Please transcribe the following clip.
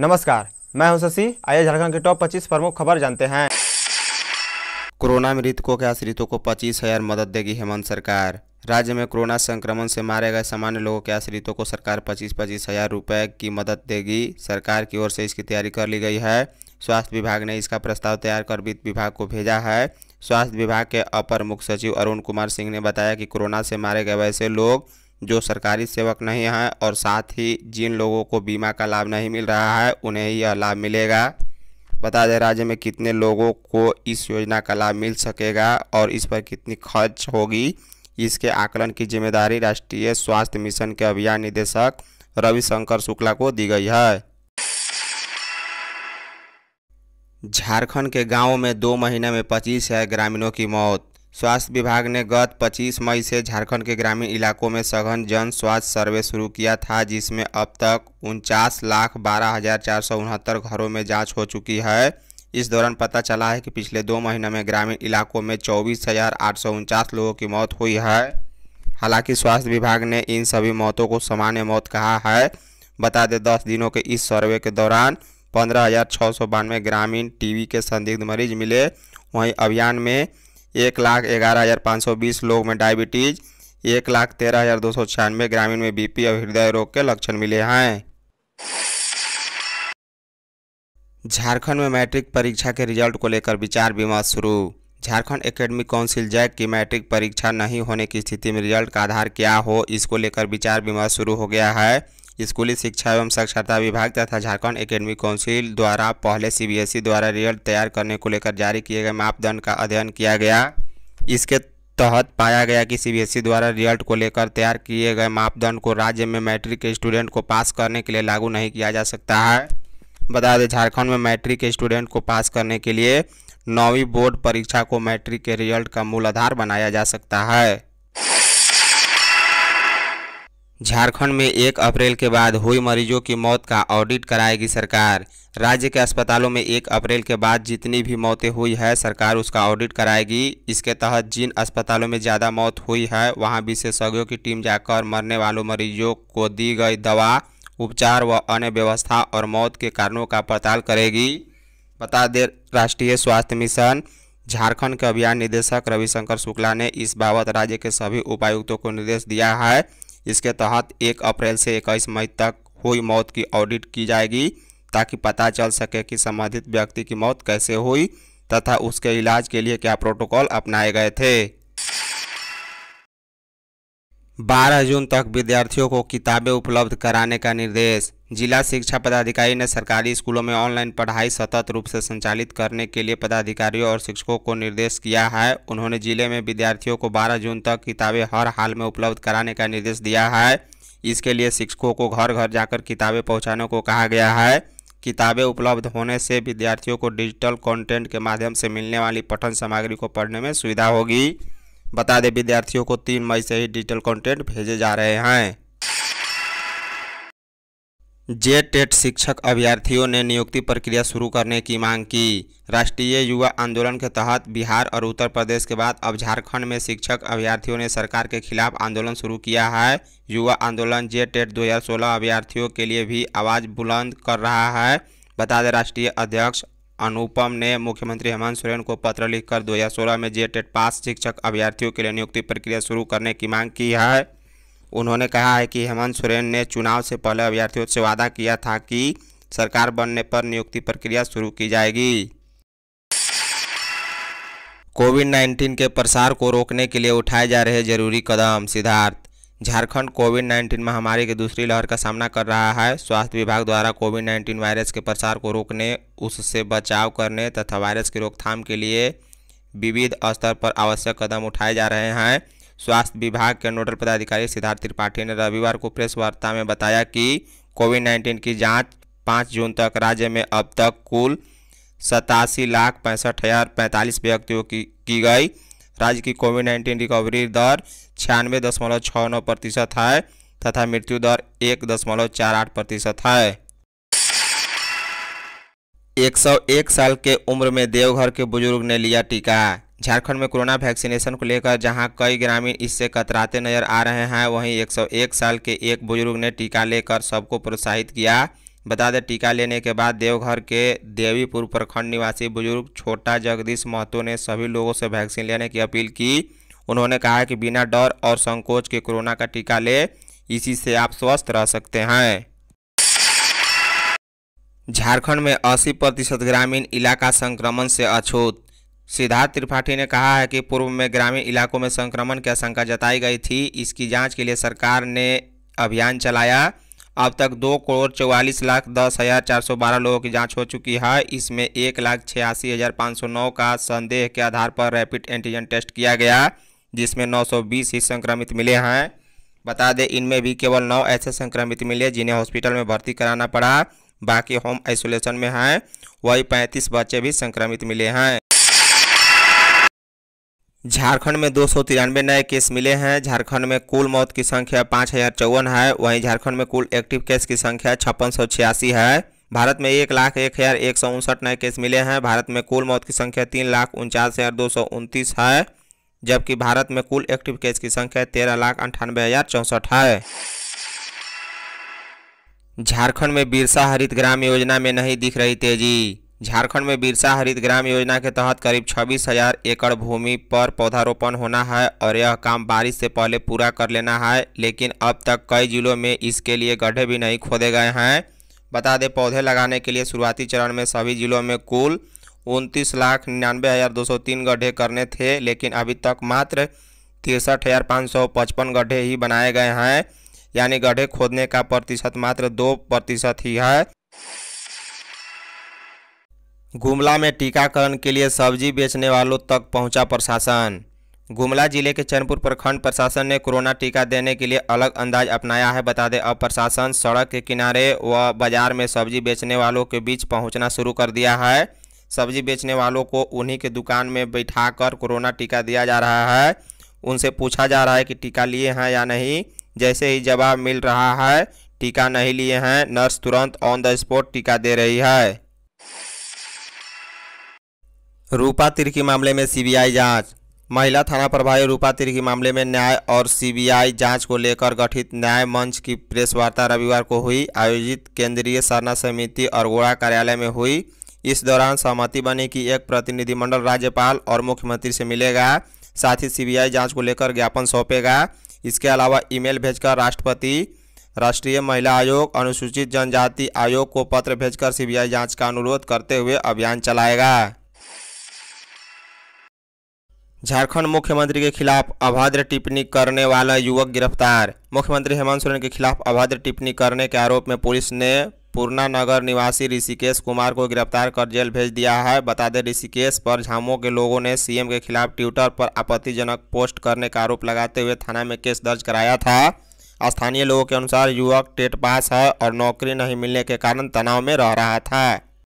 नमस्कार मैं हूं शशि आइए झारखंड के टॉप 25 प्रमुख खबर जानते हैं कोरोना मृतकों के आश्रितों को पच्चीस हजार मदद देगी हेमंत सरकार राज्य में कोरोना संक्रमण से मारे गए सामान्य लोगों के आश्रितों को सरकार पच्चीस पच्चीस हजार रुपए की मदद देगी सरकार की ओर से इसकी तैयारी कर ली गई है स्वास्थ्य विभाग ने इसका प्रस्ताव तैयार कर वित्त विभाग को भेजा है स्वास्थ्य विभाग के अपर मुख्य सचिव अरुण कुमार सिंह ने बताया कि कोरोना से मारे गए वैसे लोग जो सरकारी सेवक नहीं हैं और साथ ही जिन लोगों को बीमा का लाभ नहीं मिल रहा है उन्हें यह लाभ मिलेगा बता दें राज्य में कितने लोगों को इस योजना का लाभ मिल सकेगा और इस पर कितनी खर्च होगी इसके आकलन की जिम्मेदारी राष्ट्रीय स्वास्थ्य मिशन के अभियान निदेशक रविशंकर शुक्ला को दी गई है झारखंड के गांवों में दो महीने में पच्चीस है ग्रामीणों की मौत स्वास्थ्य विभाग ने गत 25 मई से झारखंड के ग्रामीण इलाकों में सघन जन स्वास्थ्य सर्वे शुरू किया था जिसमें अब तक उनचास लाख बारह हज़ार चार सौ उनहत्तर घरों में जांच हो चुकी है इस दौरान पता चला है कि पिछले दो महीने में ग्रामीण इलाकों में चौबीस हज़ार आठ सौ उनचास लोगों की मौत हुई है हालांकि स्वास्थ्य विभाग ने इन सभी मौतों को सामान्य मौत कहा है बता दें दस दिनों के इस सर्वे के दौरान पंद्रह हज़ार छः सौ बानवे ग्रामीण टीबी के संदिग्ध मरीज मिले वहीं अभियान में एक लाख ग्यारह हज़ार पाँच सौ बीस लोग में डायबिटीज़ एक लाख तेरह हज़ार दो सौ छियानवे ग्रामीण में बीपी और हृदय रोग के लक्षण मिले हैं झारखंड में मैट्रिक परीक्षा के रिजल्ट को लेकर विचार विमर्श शुरू झारखंड एकेडमिक काउंसिल जैक की मैट्रिक परीक्षा नहीं होने की स्थिति में रिजल्ट का आधार क्या हो इसको लेकर विचार विमर्श शुरू हो गया है स्कूली शिक्षा एवं साक्षरता विभाग तथा झारखंड एकेडमी काउंसिल द्वारा पहले सीबीएसई द्वारा रिजल्ट तैयार करने को लेकर जारी किए गए मापदंड का अध्ययन किया गया इसके तहत पाया गया कि सीबीएसई द्वारा रिजल्ट को लेकर तैयार किए गए मापदंड को राज्य में मैट्रिक के स्टूडेंट को पास करने के लिए लागू नहीं किया जा सकता है बता दें झारखंड में मैट्रिक के स्टूडेंट को पास करने के लिए नौवीं बोर्ड परीक्षा को मैट्रिक के रिजल्ट का मूल आधार बनाया जा सकता है झारखंड में एक अप्रैल के बाद हुई मरीजों की मौत का ऑडिट कराएगी सरकार राज्य के अस्पतालों में एक अप्रैल के बाद जितनी भी मौतें हुई है सरकार उसका ऑडिट कराएगी इसके तहत जिन अस्पतालों में ज़्यादा मौत हुई है वहां विशेषज्ञों की टीम जाकर मरने वालों मरीजों को दी गई दवा उपचार व अन्य व्यवस्था और मौत के कारणों का पड़ताल करेगी बता दें राष्ट्रीय स्वास्थ्य मिशन झारखंड के अभियान निदेशक रविशंकर शुक्ला ने इस बाबत राज्य के सभी उपायुक्तों को निर्देश दिया है इसके तहत एक अप्रैल से इक्कीस मई तक हुई मौत की ऑडिट की जाएगी ताकि पता चल सके कि संबंधित व्यक्ति की मौत कैसे हुई तथा उसके इलाज के लिए क्या प्रोटोकॉल अपनाए गए थे 12 जून तक विद्यार्थियों को किताबें उपलब्ध कराने का निर्देश जिला शिक्षा पदाधिकारी ने सरकारी स्कूलों में ऑनलाइन पढ़ाई सतत रूप से संचालित करने के लिए पदाधिकारियों और शिक्षकों को निर्देश किया है उन्होंने जिले में विद्यार्थियों को 12 जून तक किताबें हर हाल में उपलब्ध कराने का निर्देश दिया है इसके लिए शिक्षकों को घर घर जाकर किताबें पहुँचाने को कहा गया है किताबें उपलब्ध होने से विद्यार्थियों को डिजिटल कॉन्टेंट के माध्यम से मिलने वाली पठन सामग्री को पढ़ने में सुविधा होगी बता दें विद्यार्थियों को तीन मई से ही डिजिटल कंटेंट भेजे जा रहे हैं जे टेट शिक्षक अभ्यर्थियों ने नियुक्ति प्रक्रिया शुरू करने की मांग की राष्ट्रीय युवा आंदोलन के तहत बिहार और उत्तर प्रदेश के बाद अब झारखंड में शिक्षक अभ्यर्थियों ने सरकार के खिलाफ आंदोलन शुरू किया है युवा आंदोलन जे टेट दो अभ्यर्थियों के लिए भी आवाज़ बुलंद कर रहा है बता दें राष्ट्रीय अध्यक्ष अनुपम ने मुख्यमंत्री हेमंत सोरेन को पत्र लिखकर 2016 में जे टेट पास शिक्षक अभ्यर्थियों के लिए नियुक्ति प्रक्रिया शुरू करने की मांग की है उन्होंने कहा है कि हेमंत सोरेन ने चुनाव से पहले अभ्यर्थियों से वादा किया था कि सरकार बनने पर नियुक्ति प्रक्रिया शुरू की जाएगी कोविड 19 के प्रसार को रोकने के लिए उठाए जा रहे जरूरी कदम सिद्धार्थ झारखंड कोविड 19 महामारी की दूसरी लहर का सामना कर रहा है स्वास्थ्य विभाग द्वारा कोविड 19 वायरस के प्रसार को रोकने उससे बचाव करने तथा वायरस की रोकथाम के लिए विविध स्तर पर आवश्यक कदम उठाए जा रहे हैं स्वास्थ्य विभाग के नोडल पदाधिकारी सिद्धार्थ त्रिपाठी ने रविवार को प्रेस वार्ता में बताया कि कोविड नाइन्टीन की जाँच पाँच जून तक राज्य में अब तक कुल सतासी लाख पैंसठ हज़ार पैंतालीस व्यक्तियों की, की गई राज्य की कोविड नाइन्टीन रिकवरी दर छियानवे दशमलव छः नौ प्रतिशत है तथा मृत्यु दर एक दशमलव चार आठ प्रतिशत है 101 साल के उम्र में देवघर के बुजुर्ग ने लिया टीका झारखंड में कोरोना वैक्सीनेशन को लेकर जहां कई ग्रामीण इससे कतराते नजर आ रहे हैं वहीं 101 साल के एक बुजुर्ग ने टीका लेकर सबको प्रोत्साहित किया बता दें टीका लेने के बाद देवघर के देवीपुर प्रखंड निवासी बुजुर्ग छोटा जगदीश महतो ने सभी लोगों से वैक्सीन लेने की अपील की उन्होंने कहा कि बिना डर और संकोच के कोरोना का टीका ले इसी से आप स्वस्थ रह सकते हैं झारखंड में 80 प्रतिशत ग्रामीण इलाका संक्रमण से अछूत सिद्धार्थ त्रिपाठी ने कहा है कि पूर्व में ग्रामीण इलाकों में संक्रमण की आशंका जताई गई थी इसकी जांच के लिए सरकार ने अभियान चलाया अब तक दो करोड़ चौवालीस लाख दस हज़ार चार सौ बारह लोगों की जांच हो चुकी है इसमें एक लाख छियासी हज़ार पाँच सौ नौ का संदेह के आधार पर रैपिड एंटीजन टेस्ट किया गया जिसमें नौ सौ बीस ही संक्रमित मिले हैं बता दें इनमें भी केवल नौ ऐसे संक्रमित मिले जिन्हें हॉस्पिटल में भर्ती कराना पड़ा बाकी होम आइसोलेशन में हैं वही पैंतीस बच्चे भी संक्रमित मिले हैं झारखंड में दो सौ तिरानवे नए केस मिले हैं झारखंड में कुल मौत की संख्या पाँच हज़ार चौवन है वहीं झारखंड में कुल एक्टिव केस की संख्या छप्पन सौ छियासी है भारत में एक लाख एक हज़ार एक सौ उनसठ नए केस मिले हैं भारत में कुल मौत की संख्या तीन लाख उनचास हज़ार दो सौ उनतीस है जबकि भारत में कुल एक्टिव केस की संख्या तेरह लाख अंठानवे हज़ार चौंसठ है झारखंड में बिरसा हरित ग्राम योजना में नहीं दिख रही तेजी झारखंड में बिरसा हरित ग्राम योजना के तहत करीब छब्बीस हजार एकड़ भूमि पर पौधारोपण होना है और यह काम बारिश से पहले पूरा कर लेना है लेकिन अब तक कई जिलों में इसके लिए गड्ढे भी नहीं खोदे गए हैं बता दें पौधे लगाने के लिए शुरुआती चरण में सभी जिलों में कुल उनतीस लाख निन्यानवे हज़ार दो सौ तीन गड्ढे करने थे लेकिन अभी तक मात्र तिरसठ हज़ार पाँच सौ पचपन गड्ढे ही बनाए गए हैं यानी गड्ढे खोदने का प्रतिशत मात्र दो प्रतिशत ही है गुमला में टीकाकरण के लिए सब्जी बेचने वालों तक पहुंचा प्रशासन गुमला जिले के चैनपुर प्रखंड प्रशासन ने कोरोना टीका देने के लिए अलग अंदाज अपनाया है बता दें अब प्रशासन सड़क के किनारे व बाजार में सब्जी बेचने वालों के बीच पहुंचना शुरू कर दिया है सब्जी बेचने वालों को उन्हीं के दुकान में बैठाकर कोरोना टीका दिया जा रहा है उनसे पूछा जा रहा है कि टीका लिए हैं या नहीं जैसे ही जवाब मिल रहा है टीका नहीं लिए हैं नर्स तुरंत ऑन द स्पॉट टीका दे रही है रूपा तिर्की मामले में सीबीआई जांच महिला थाना प्रभारी रूपा तिर्की मामले में न्याय और सीबीआई जांच को लेकर गठित न्याय मंच की प्रेस वार्ता रविवार को हुई आयोजित केंद्रीय सरना समिति और गोड़ा कार्यालय में हुई इस दौरान सहमति बनी कि एक प्रतिनिधिमंडल राज्यपाल और मुख्यमंत्री से मिलेगा साथ ही सीबीआई जांच को लेकर ज्ञापन सौंपेगा इसके अलावा ईमेल भेजकर राष्ट्रपति राष्ट्रीय महिला आयोग अनुसूचित जनजाति आयोग को पत्र भेजकर सीबीआई जांच का अनुरोध करते हुए अभियान चलाएगा झारखंड मुख्यमंत्री के खिलाफ अभद्र टिप्पणी करने वाला युवक गिरफ्तार मुख्यमंत्री हेमंत सोरेन के खिलाफ अभद्र टिप्पणी करने के आरोप में पुलिस ने पूर्णा नगर निवासी ऋषिकेश कुमार को गिरफ्तार कर जेल भेज दिया है बता दें ऋषिकेश पर झामो के लोगों ने सीएम के खिलाफ ट्विटर पर आपत्तिजनक पोस्ट करने का आरोप लगाते हुए थाना में केस दर्ज कराया था स्थानीय लोगों के अनुसार युवक टेट पास है और नौकरी नहीं मिलने के कारण तनाव में रह रहा था